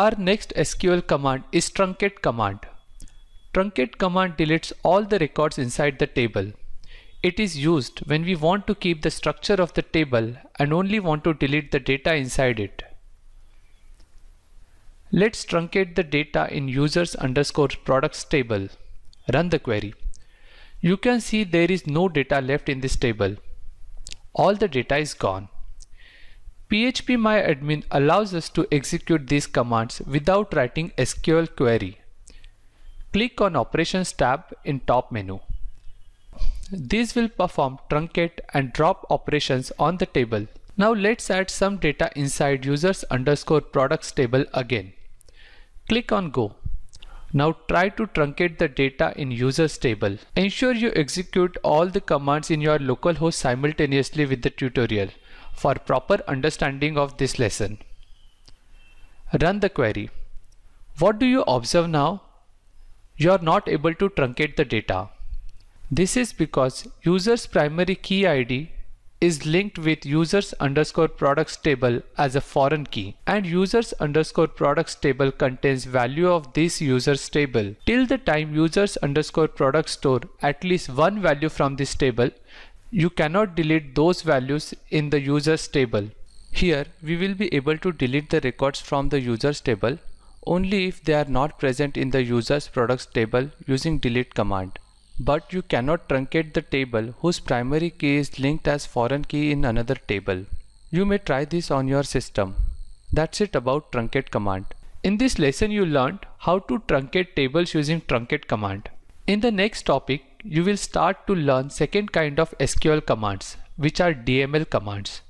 Our next SQL command is truncate command. Truncate command deletes all the records inside the table. It is used when we want to keep the structure of the table and only want to delete the data inside it. Let's truncate the data in users underscore products table. Run the query. You can see there is no data left in this table. All the data is gone phpMyAdmin allows us to execute these commands without writing SQL query. Click on Operations tab in top menu. These will perform truncate and drop operations on the table. Now let's add some data inside users underscore products table again. Click on go. Now try to truncate the data in users table. Ensure you execute all the commands in your localhost simultaneously with the tutorial. For proper understanding of this lesson, run the query. What do you observe now? You are not able to truncate the data. This is because user's primary key ID is linked with users underscore products table as a foreign key and users underscore products table contains value of this users table. Till the time users underscore products store at least one value from this table, you cannot delete those values in the users table. Here we will be able to delete the records from the users table only if they are not present in the users products table using delete command. But you cannot truncate the table whose primary key is linked as foreign key in another table. You may try this on your system. That's it about truncate command. In this lesson you learned how to truncate tables using truncate command. In the next topic, you will start to learn second kind of SQL commands, which are DML commands.